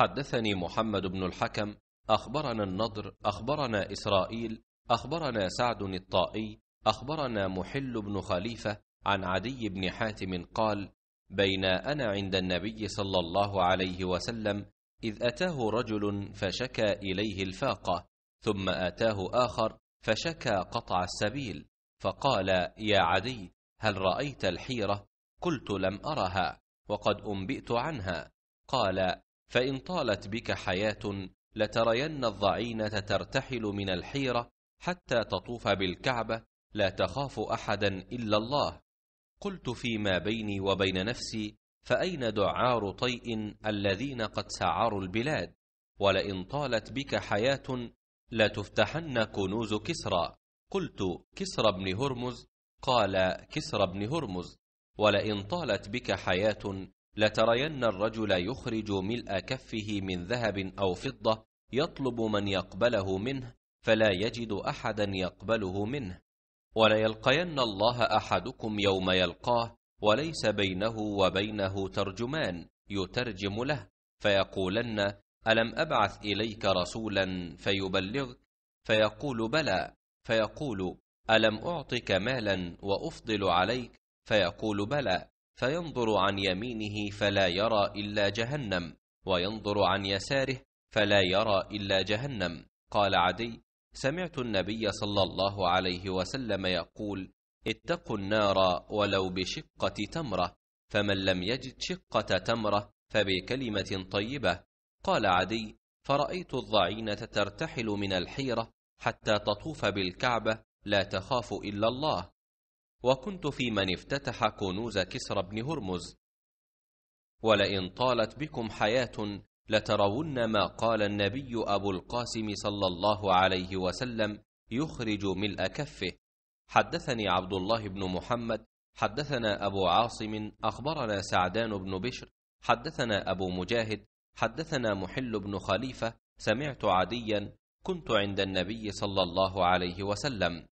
حدثني محمد بن الحكم اخبرنا النضر اخبرنا اسرائيل اخبرنا سعد الطائي اخبرنا محل بن خليفه عن عدي بن حاتم قال بين انا عند النبي صلى الله عليه وسلم اذ اتاه رجل فشكى اليه الفاقه ثم اتاه اخر فشكى قطع السبيل فقال يا عدي هل رايت الحيره قلت لم ارها وقد انبئت عنها قال فان طالت بك حياه لترين الضعينه ترتحل من الحيره حتى تطوف بالكعبه لا تخاف احدا الا الله قلت فيما بيني وبين نفسي فاين دعار طيء الذين قد سعروا البلاد ولئن طالت بك حياه لتفتحن كنوز كسرى قلت كسرى بن هرمز قال كسرى بن هرمز ولئن طالت بك حياه لترين الرجل يخرج ملء كفه من ذهب أو فضة يطلب من يقبله منه فلا يجد أحدا يقبله منه وليلقين الله أحدكم يوم يلقاه وليس بينه وبينه ترجمان يترجم له فيقولن ألم أبعث إليك رسولا فيبلغك فيقول بلى فيقول ألم أعطك مالا وأفضل عليك فيقول بلى فينظر عن يمينه فلا يرى الا جهنم وينظر عن يساره فلا يرى الا جهنم قال عدي سمعت النبي صلى الله عليه وسلم يقول اتقوا النار ولو بشقه تمره فمن لم يجد شقه تمره فبكلمه طيبه قال عدي فرايت الضعينه ترتحل من الحيره حتى تطوف بالكعبه لا تخاف الا الله وكنت في من افتتح كنوز كسرى بن هرمز ولئن طالت بكم حياة لترون ما قال النبي أبو القاسم صلى الله عليه وسلم يخرج ملء كفه حدثني عبد الله بن محمد حدثنا أبو عاصم أخبرنا سعدان بن بشر حدثنا أبو مجاهد حدثنا محل بن خليفة سمعت عديا كنت عند النبي صلى الله عليه وسلم